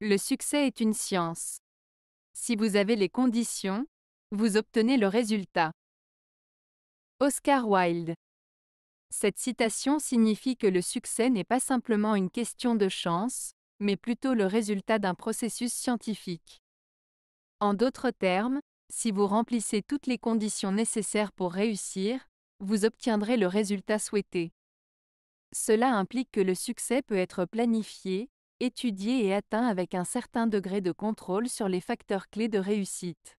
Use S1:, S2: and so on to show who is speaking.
S1: Le succès est une science. Si vous avez les conditions,
S2: vous obtenez le résultat. Oscar Wilde. Cette citation signifie que le succès n'est pas simplement une question de chance, mais plutôt le résultat d'un processus scientifique. En d'autres termes, si vous remplissez toutes les conditions nécessaires pour réussir, vous obtiendrez le résultat souhaité. Cela implique que le succès peut être planifié, étudié et atteint avec un certain degré de contrôle sur les facteurs clés de réussite.